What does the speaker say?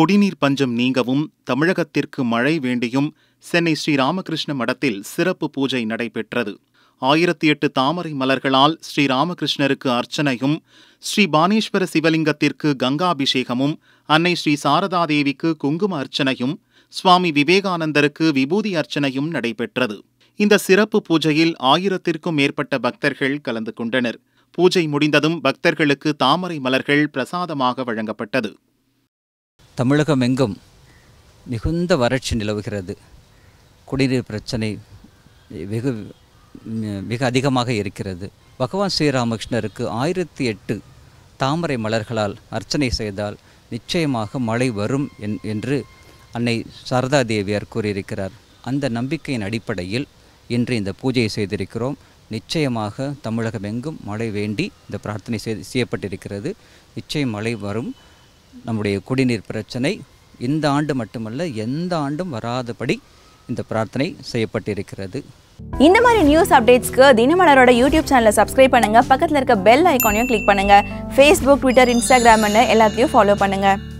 குடிநீர் பஞ்சம் நீங்கவும் தமிழகத்திற்கு மழை வேண்டியும் சென்னை ஸ்ரீராமகிருஷ்ண மடத்தில் சிறப்பு பூஜை நடைபெற்றது ஆயிரத்தி எட்டு தாமரை மலர்களால் ஸ்ரீராமகிருஷ்ணருக்கு அர்ச்சனையும் ஸ்ரீ பானேஸ்வர சிவலிங்கத்திற்கு கங்காபிஷேகமும் அன்னை ஸ்ரீ சாரதாதேவிக்கு குங்கும அர்ச்சனையும் சுவாமி விவேகானந்தருக்கு விபூதி அர்ச்சனையும் நடைபெற்றது இந்த சிறப்பு பூஜையில் ஆயிரத்திற்கும் மேற்பட்ட பக்தர்கள் கலந்து கொண்டனர் பூஜை முடிந்ததும் பக்தர்களுக்கு தாமரை மலர்கள் பிரசாதமாக வழங்கப்பட்டது தமிழகம் எங்கும் மிகுந்த வறட்சி நிலவுகிறது குடிநீர் பிரச்சனை வெகு மிக அதிகமாக இருக்கிறது பகவான் ஸ்ரீராமகிருஷ்ணருக்கு ஆயிரத்தி எட்டு தாமரை மலர்களால் அர்ச்சனை செய்தால் நிச்சயமாக மழை வரும் என்று அன்னை சாரதா தேவியார் கூறியிருக்கிறார் அந்த நம்பிக்கையின் அடிப்படையில் இன்று இந்த பூஜையை செய்திருக்கிறோம் நிச்சயமாக தமிழகம் எங்கும் மழை வேண்டி இந்த பிரார்த்தனை செய்யப்பட்டிருக்கிறது நிச்சயம் மழை வரும் நம்முடைய குடிநீர் பிரச்சனை இந்த ஆண்டு மட்டுமல்ல எந்த ஆண்டும் வராதபடி இந்த பிரார்த்தனை செய்யப்பட்டிருக்கிறது இந்த மாதிரி நியூஸ் அப்டேட்ஸ்க்கு தினமலரோட யூடியூப் சேனலை சப்ஸ்கிரைப் பண்ணுங்க பக்கத்தில் இருக்க பெல் ஐக்கானையும் கிளிக் பண்ணுங்க ஃபேஸ்புக் ட்விட்டர் இன்ஸ்டாகிராம்னு எல்லாத்தையும் ஃபாலோ பண்ணுங்க